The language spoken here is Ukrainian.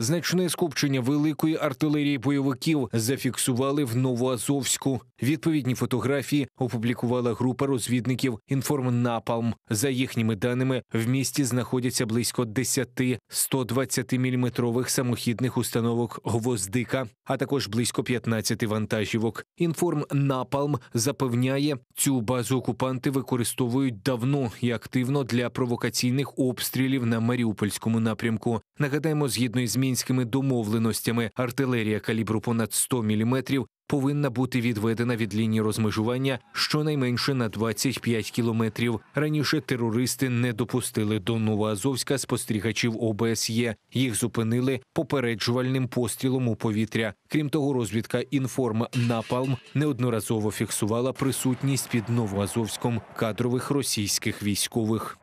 Значне скупчення великої артилерії бойовиків зафіксували в Новоазовську. Відповідні фотографії опублікувала група розвідників «Інформнапалм». За їхніми даними в місті знаходяться близько 10 120 міліметрових самохідних установок гвоздика, а також близько 15 вантажівок. «Інформнапалм» запевняє, цю базу окупанти використовують давно і активно для провокаційних обстрілів на Маріупольському напрямку. Нагадаємо, згідно із мінськими домовленостями. Артилерія калібру понад 100 мм повинна бути відведена від лінії розмежування щонайменше на 25 кілометрів. Раніше терористи не допустили до Новоазовська спостерігачів ОБСЄ. Їх зупинили попереджувальним пострілом у повітря. Крім того, розвідка інформ Напалм неодноразово фіксувала присутність під Новоазовськом кадрових російських військових.